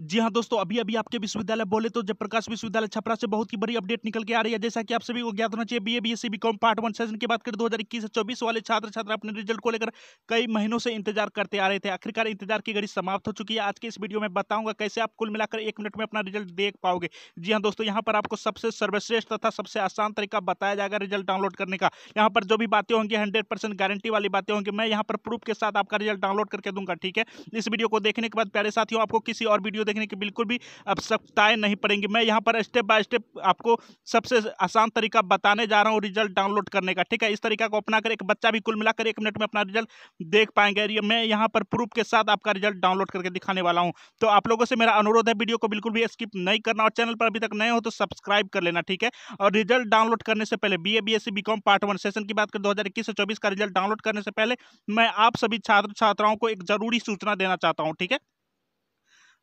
जी हाँ दोस्तों अभी अभी आपके विश्वविद्यालय बोले तो जयप्रकाश विश्वविद्यालय छपरा से बहुत ही बड़ी अपडेट निकल के आ रही है जैसा कि आप सभी को ज्ञात होना चाहिए BA BSc BCom part one session की बात करें दो हज़ार से चौबीस वाले छात्र छात्रा अपने रिजल्ट को लेकर कई महीनों से इंतजार करते आ रहे थे आखिरकार इंतजार की घड़ी समाप्त हो चुकी है आज के इस वीडियो में बताऊंगा कैसे आप कुल मिलाकर एक मिनट में अपना रिजल्ट देख पाओगे जी हाँ दोस्तों यहाँ पर आपको सबसे सर्वश्रेष्ठ तथा सबसे आसान तरीका बताया जाएगा रिजल्ट डाउनलोड करने का यहाँ पर जो भी बातें होंगी हंड्रेड गारंटी वाली बातें होंगी मैं यहाँ पर प्रूफ के साथ आपका रिजल्ट डाउनलोड करके दूंगा ठीक है इस वीडियो को देखने के बाद प्यारे साथियों आपको किसी और वीडियो वीडियो देखने की बिल्कुल भी आवश्यकताएँ नहीं पड़ेंगी मैं यहाँ पर स्टेप बाय स्टेप आपको सबसे आसान तरीका बताने जा रहा हूँ रिजल्ट डाउनलोड करने का ठीक है इस तरीका को अपनाकर एक बच्चा भी कुल मिलाकर एक मिनट में अपना रिजल्ट देख पाएंगे मैं यहाँ पर प्रूफ के साथ आपका रिजल्ट डाउनलोड करके दिखाने वाला हूँ तो आप लोगों से मेरा अनुरोध है वीडियो को बिल्कुल भी स्किप नहीं करना और चैनल पर अभी तक नए हो तो सब्सक्राइब कर लेना ठीक है और रिजल्ट डाउनलोड करने से पहले B A B S C B com part one session की बात करें दो हज़ार इक्कीस से चौबीस का रिजल्ट डाउनलोड करने से पहले मैं आप सभी छात्र छात्राओं को एक जरूरी सूचना देना चाहता हूँ ठीक है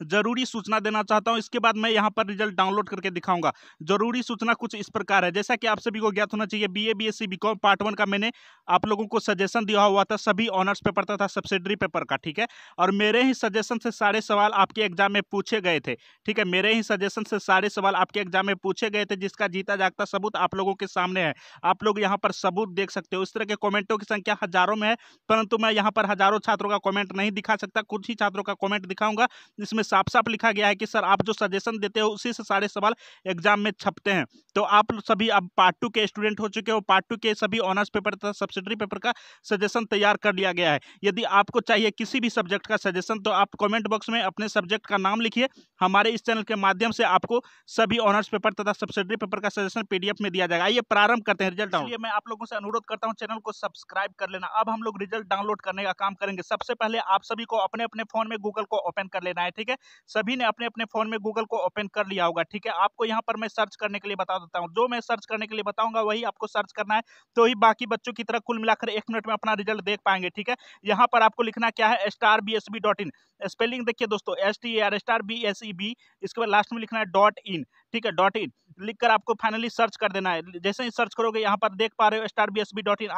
जरूरी सूचना देना चाहता हूँ इसके बाद मैं यहाँ पर रिजल्ट डाउनलोड करके दिखाऊंगा जरूरी सूचना कुछ इस प्रकार है जैसा कि आप सभी को ज्ञात होना चाहिए B A B S C B com part one का मैंने आप लोगों को सजेशन दिया हुआ था सभी ऑनर्स पेपर तथा सब्सिडरी पेपर का ठीक है और मेरे ही सजेशन से सारे सवाल आपके एग्जाम में पूछे गए थे ठीक है मेरे ही सजेशन से सारे सवाल आपके एग्जाम में पूछे गए थे जिसका जीता जागता सबूत आप लोगों के सामने है आप लोग यहाँ पर सबूत देख सकते हो इस तरह के कॉमेंटों की संख्या हजारों में है परंतु मैं यहाँ पर हजारों छात्रों का कॉमेंट नहीं दिखा सकता कुछ ही छात्रों का कॉमेंट दिखाऊंगा इसमें साफ साफ लिखा गया है कि सर आप जो सजेशन देते हो उसी से सारे सवाल एग्जाम में छपते हैं तो आप सभी अब पार्ट टू के स्टूडेंट हो चुके हो पार्ट टू के सभी ऑनर्स पेपर तथा सब्सिडरी पेपर का सजेशन तैयार कर लिया गया है यदि आपको चाहिए किसी भी सब्जेक्ट का सजेशन तो आप कॉमेंट बॉक्स में अपने सब्जेक्ट का नाम लिखिए हमारे इस चैनल के माध्यम से आपको सभी ऑनर्स पेपर तथा सब्सिडरी पेपर का सजेशन पी में दिया जाएगा आइए प्रारंभ करते हैं रिजल्ट डाउन मैं आप लोगों से अनुरोध करता हूँ चैनल को सब्सक्राइब कर लेना अब हम लोग रिजल्ट डाउनलोड करने का काम करेंगे सबसे पहले आप सभी को अपने अपने फोन में गूगल को ओपन कर लेना है ठीक है सभी ने अपने अपने फ़ोन में गूगल को ओपन कर लिया होगा ठीक है आपको यहाँ पर मैं सर्च करने के लिए बता देता हूँ जो मैं सर्च करने के लिए बताऊंगा वही आपको सर्च करना है तो ही बाकी बच्चों की तरह कुल मिलाकर एक मिनट में अपना रिजल्ट देख पाएंगे ठीक है यहाँ पर आपको लिखना क्या है star B S B dot in spelling देखिए दोस्तों S T R star B S E B इसके बाद लास्ट में लिखना है डॉट इन ठीक है डॉट इन लिखकर आपको फाइनली सर्च कर देना है जैसे ही सर्च करोगे यहाँ पर देख पा रहे हो स्टार बी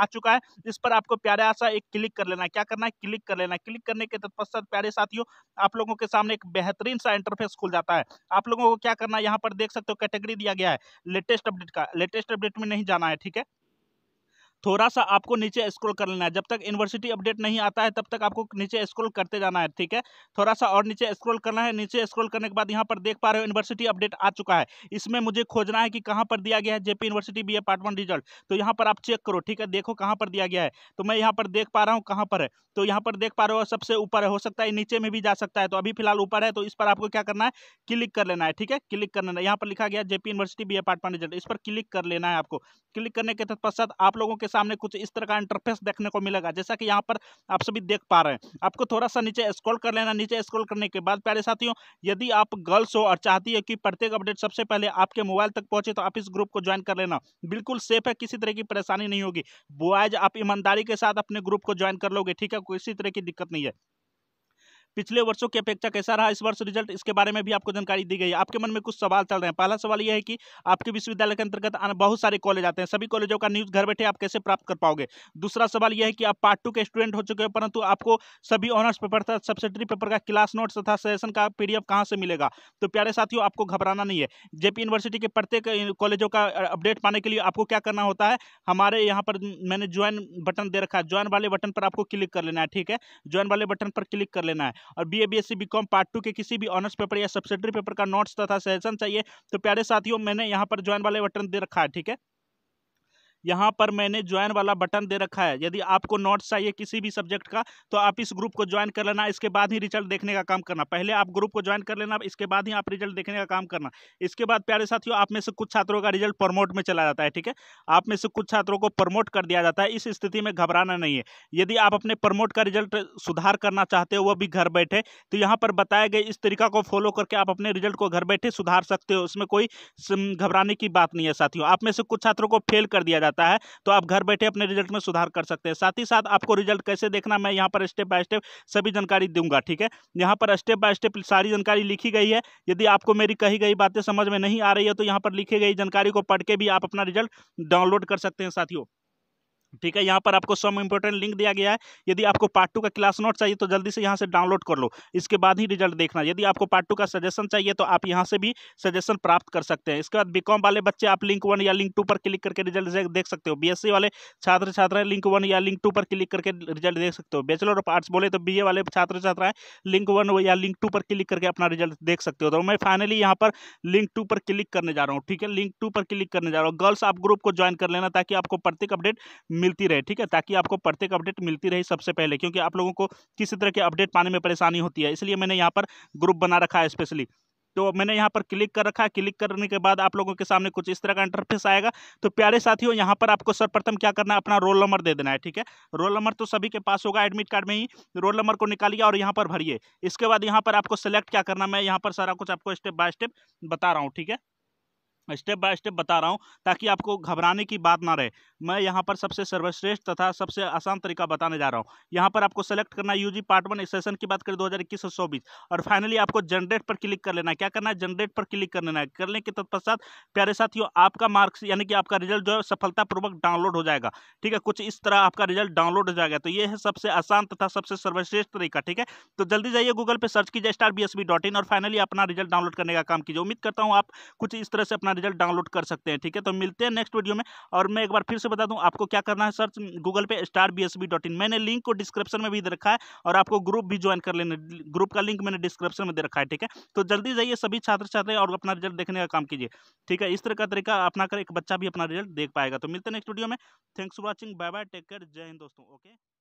आ चुका है इस पर आपको प्यारा सा एक क्लिक कर लेना है क्या करना है क्लिक कर लेना है क्लिक करने के तत्पश्चात प्यारे साथियों आप लोगों के सामने एक बेहतरीन सा इंटरफेस खुल जाता है आप लोगों को क्या करना है यहाँ पर देख सकते हो कैटेगरी दिया गया है लेटेस्ट अपडेट का लेटेस्ट अपडेट में नहीं जाना है ठीक है थोड़ा सा आपको नीचे स्क्रॉल कर लेना है जब तक यूनिवर्सिटी अपडेट नहीं आता है तब तक आपको नीचे स्क्रॉल करते जाना है ठीक है थोड़ा सा और नीचे स्क्रॉल करना है नीचे स्क्रॉल करने के बाद यहाँ पर देख पा रहे हो यूनिवर्सिटी अपडेट आ चुका है इसमें मुझे खोजना है कि कहाँ पर दिया गया है JP university B part one result तो यहाँ पर आप चेक करो ठीक है देखो कहाँ पर दिया गया है तो मैं यहाँ पर देख पा रहा हूँ कहाँ पर है तो यहाँ पर देख पा रहे हो सबसे ऊपर है हो सकता है नीचे में भी जा सकता है तो अभी फिलहाल ऊपर है तो इस पर आपको क्या करना है क्लिक कर लेना है ठीक है क्लिक कर लेना है यहाँ पर लिखा गया JP university B part one result इस पर क्लिक कर लेना है आपको क्लिक करने के तत्पश्चात आप लोगों के सामने कुछ इस तरह का इंटरफेस देखने को मिलेगा जैसा कि यहाँ पर आप सभी देख पा रहे हैं आपको थोड़ा सा नीचे स्क्रॉल कर लेना नीचे स्क्रॉल करने के बाद प्यारे साथियों यदि आप गर्ल्स हो और चाहती है कि प्रत्येक अपडेट सबसे पहले आपके मोबाइल तक पहुंचे तो आप इस ग्रुप को ज्वाइन कर लेना बिल्कुल सेफ है किसी तरह की परेशानी नहीं होगी बॉयज आप ईमानदारी के साथ अपने ग्रुप को ज्वाइन कर लोगे ठीक है किसी तरह की दिक्कत नहीं है पिछले वर्षों की अपेक्षा कैसा रहा इस वर्ष रिजल्ट इसके बारे में भी आपको जानकारी दी गई है आपके मन में कुछ सवाल चल रहे हैं पहला सवाल यह है कि आपके विश्वविद्यालय के अंतर्गत बहुत सारे कॉलेज आते हैं सभी कॉलेजों का न्यूज़ घर बैठे आप कैसे प्राप्त कर पाओगे दूसरा सवाल यह है कि आप पार्ट टू के स्टूडेंट हो चुके हैं परंतु आपको सभी ऑनर्स पेपर तथा सब्सिडरी पेपर का क्लास नोट्स तथा सेशन का पी कहाँ से मिलेगा तो प्यारे साथियों आपको घबराना नहीं है जेपी यूनिवर्सिटी के प्रत्येक कॉलेजों का अपडेट पाने के लिए आपको क्या करना होता है हमारे यहाँ पर मैंने ज्वाइन बटन दे रखा है ज्वाइन वाले बटन पर आपको क्लिक कर लेना है ठीक है ज्वाइन वाले बटन पर क्लिक कर लेना है और B A B S C B com part two के किसी भी ऑनर्स पेपर या सब्सिडरी पेपर का नोट्स तथा सेशन चाहिए तो प्यारे साथियों मैंने यहाँ पर ज्वाइन वाले बटन दे रखा है ठीक है यहाँ पर मैंने ज्वाइन वाला बटन दे रखा है यदि आपको नोट्स चाहिए किसी भी सब्जेक्ट का तो आप इस ग्रुप को ज्वाइन कर लेना इसके बाद ही रिजल्ट देखने का काम करना पहले आप ग्रुप को ज्वाइन कर लेना इसके बाद ही आप रिजल्ट देखने का काम करना इसके बाद प्यारे साथियों आप में से कुछ छात्रों का रिजल्ट प्रमोट में चला जाता है ठीक है आप में से कुछ छात्रों को प्रमोट कर दिया जाता है इस स्थिति में घबराना नहीं है यदि आप अपने प्रमोट का रिजल्ट सुधार करना चाहते हो वह भी घर बैठे तो यहाँ पर बताए गए इस तरीका को फॉलो करके आप अपने रिजल्ट को घर बैठे सुधार सकते हो उसमें कोई घबराने की बात नहीं है साथियों आप में से कुछ छात्रों को फेल कर दिया जाता रहता है तो आप घर बैठे अपने रिजल्ट में सुधार कर सकते हैं साथ ही साथ आपको रिजल्ट कैसे देखना मैं यहाँ पर स्टेप बाय स्टेप सभी जानकारी दूंगा ठीक है यहाँ पर स्टेप बाय स्टेप सारी जानकारी लिखी गई है यदि आपको मेरी कही गई बातें समझ में नहीं आ रही है तो यहाँ पर लिखी गई जानकारी को पढ़ के भी आप अपना रिजल्ट डाउनलोड कर सकते हैं साथियों ठीक है यहाँ पर आपको सम इम्पोर्टेंट लिंक दिया गया है यदि आपको पार्ट टू का क्लास नोट चाहिए तो जल्दी से यहाँ से डाउनलोड कर लो इसके बाद ही रिजल्ट देखना यदि आपको पार्ट टू का सजेशन चाहिए तो आप यहाँ से भी सजेशन प्राप्त कर सकते हैं इसके बाद बीकॉम वाले बच्चे आप लिंक वन या लिंक टू पर क्लिक करके रिजल्ट देख सकते हो बी वाले छात्र छात्राएं लिंक वन या लिंक टू पर क्लिक करके रिजल्ट देख सकते हो बैचलर ऑफ आर्ट्स बोले तो बी वाले छात्र छात्राएं लिंक वन या लिंक टू पर क्लिक करके अपना रिजल्ट देख सकते हो तो मैं फाइनली यहाँ पर लिंक टू पर क्लिक करने जा रहा हूँ ठीक है लिंक टू पर क्लिक करने जा रहा हूँ गर्ल्स आप ग्रुप को ज्वाइन कर लेना ताकि आपको प्रत्येक अपडेट मिलती रहे ठीक है ताकि आपको प्रत्येक अपडेट मिलती रहे सबसे पहले क्योंकि आप लोगों को किसी तरह के अपडेट पाने में परेशानी होती है इसलिए मैंने यहाँ पर ग्रुप बना रखा है स्पेशली तो मैंने यहाँ पर क्लिक कर रखा है क्लिक करने के बाद आप लोगों के सामने कुछ इस तरह का इंटरफेस आएगा तो प्यारे साथियों यहाँ पर आपको सर्वप्रथम क्या करना है अपना रोल नंबर दे देना है ठीक है रोल नंबर तो सभी के पास होगा एडमिट कार्ड में ही रोल नंबर को निकालिए और यहाँ पर भरिए इसके बाद यहाँ पर आपको सेलेक्ट क्या करना मैं यहाँ पर सारा कुछ आपको स्टेप बाय स्टेप बता रहा हूँ ठीक है स्टेप बाय स्टेप बता रहा हूँ ताकि आपको घबराने की बात ना रहे मैं यहाँ पर सबसे सर्वश्रेष्ठ तथा सबसे आसान तरीका बताने जा रहा हूँ यहाँ पर आपको सेलेक्ट करना U G part one session की बात करें दो हज़ार इक्कीस सौ चौबीस और फाइनली आपको जनरेट पर क्लिक कर लेना है क्या करना है जनरेट पर क्लिक कर लेना है करने के तत्पश्चात प्यारे साथियों आपका मार्क्स यानी कि आपका रिजल्ट जो है सफलतापूर्वक डाउनलोड हो जाएगा ठीक है कुछ इस तरह आपका रिजल्ट डाउनलोड हो जाएगा तो ये है सबसे आसान तथा सबसे सर्वश्रेष्ठ तरीका ठीक है तो जल्दी जाइए गूगल पर सर्च कीजिए स्टार बी और फाइनली अपना रिजल्ट डाउनलोड करने का काम कीजिए उम्मीद करता हूँ आप कुछ इस तरह से अपना रिजल्ट डाउनलोड कर सकते हैं ठीक है तो मिलते हैं नेक्स्ट वीडियो में और मैं एक बार फिर से बता दूं आपको क्या करना है सर्च गूगल पे star B S B dot in मैंने लिंक को डिस्क्रिप्शन में भी दे रखा है और आपको ग्रुप भी ज्वाइन कर लेना ग्रुप का लिंक मैंने डिस्क्रिप्शन में दे रखा है ठीक है तो जल्दी जाइए सभी छात्र छात्र और अपना रिजल्ट देखने का काम कीजिए ठीक है इस तरह का तरीका अपना कर एक बच्चा भी अपना रिजल्ट देख पाएगा तो मिलते हैं नेक्स्ट वीडियो में thanks for watching bye bye take care जय हिंद दोस्तों ओके